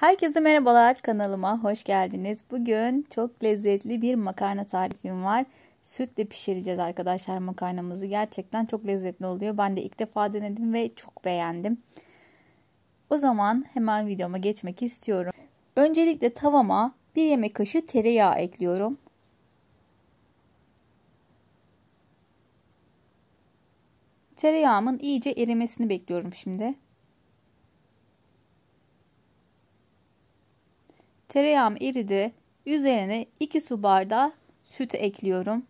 Herkese merhabalar kanalıma hoş geldiniz. Bugün çok lezzetli bir makarna tarifim var. Sütle pişireceğiz arkadaşlar makarnamızı. Gerçekten çok lezzetli oluyor. Ben de ilk defa denedim ve çok beğendim. O zaman hemen videoma geçmek istiyorum. Öncelikle tavama bir yemek kaşığı tereyağı ekliyorum. Tereyağımın iyice erimesini bekliyorum şimdi. Tereyağım eridi. Üzerine 2 su bardağı süt ekliyorum.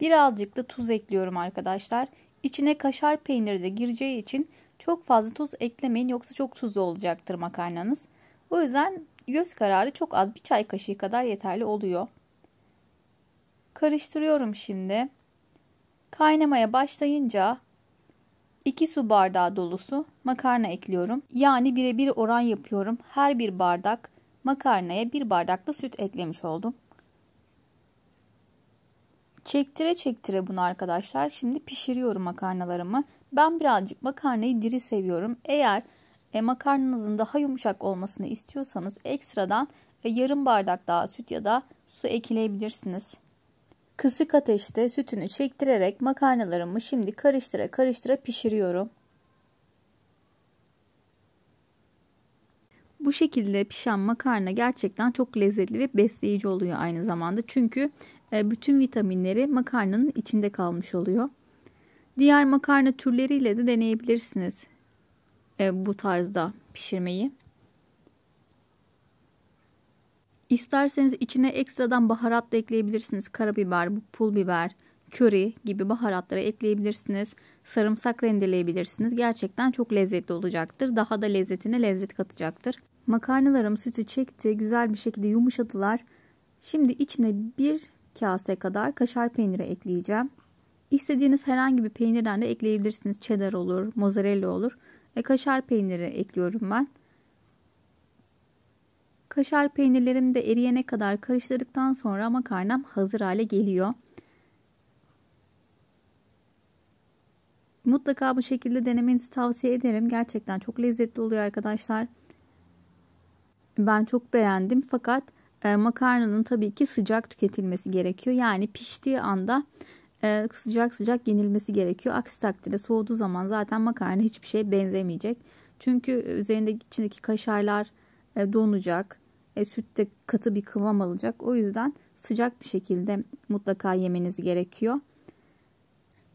Birazcık da tuz ekliyorum arkadaşlar. İçine kaşar peyniri de gireceği için çok fazla tuz eklemeyin yoksa çok tuzlu olacaktır makarnanız. O yüzden göz kararı çok az bir çay kaşığı kadar yeterli oluyor. Karıştırıyorum şimdi. Kaynamaya başlayınca 2 su bardağı dolusu makarna ekliyorum. Yani birebir oran yapıyorum. Her bir bardak makarnaya bir bardaklı süt eklemiş oldum. Çektire çektire bunu arkadaşlar. Şimdi pişiriyorum makarnalarımı. Ben birazcık makarnayı diri seviyorum. Eğer e, makarnanızın daha yumuşak olmasını istiyorsanız ekstradan e, yarım bardak daha süt ya da su ekleyebilirsiniz. Kısık ateşte sütünü çektirerek makarnalarımı şimdi karıştıra karıştıra pişiriyorum. Bu şekilde pişen makarna gerçekten çok lezzetli ve besleyici oluyor aynı zamanda. Çünkü e, bütün vitaminleri makarnanın içinde kalmış oluyor. Diğer makarna türleriyle de deneyebilirsiniz e, bu tarzda pişirmeyi. İsterseniz içine ekstradan baharat da ekleyebilirsiniz. Karabiber, pul biber, köri gibi baharatları ekleyebilirsiniz. Sarımsak rendeleyebilirsiniz. Gerçekten çok lezzetli olacaktır. Daha da lezzetine lezzet katacaktır. Makarnalarım sütü çekti. Güzel bir şekilde yumuşadılar. Şimdi içine bir kase kadar kaşar peyniri ekleyeceğim. İstediğiniz herhangi bir peynirden de ekleyebilirsiniz. Cheddar olur, mozzarella olur. E, kaşar peyniri ekliyorum ben. Kaşar peynirlerim de eriyene kadar karıştırdıktan sonra makarnam hazır hale geliyor. Mutlaka bu şekilde denemenizi tavsiye ederim. Gerçekten çok lezzetli oluyor arkadaşlar. Ben çok beğendim fakat e, makarnanın tabii ki sıcak tüketilmesi gerekiyor. Yani piştiği anda e, sıcak sıcak yenilmesi gerekiyor. Aksi takdirde soğuduğu zaman zaten makarna hiçbir şeye benzemeyecek. Çünkü üzerindeki içindeki kaşarlar e, donacak. E, süt katı bir kıvam alacak. O yüzden sıcak bir şekilde mutlaka yemeniz gerekiyor.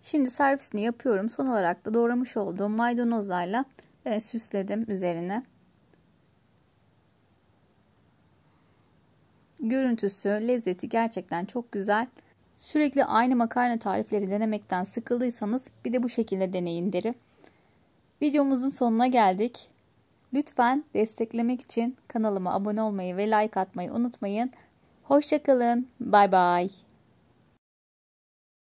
Şimdi servisini yapıyorum. Son olarak da doğramış olduğum maydanozlarla e, süsledim üzerine. Görüntüsü, lezzeti gerçekten çok güzel. Sürekli aynı makarna tarifleri denemekten sıkıldıysanız bir de bu şekilde deneyin derim. Videomuzun sonuna geldik. Lütfen desteklemek için kanalıma abone olmayı ve like atmayı unutmayın. Hoşçakalın. Bay bay.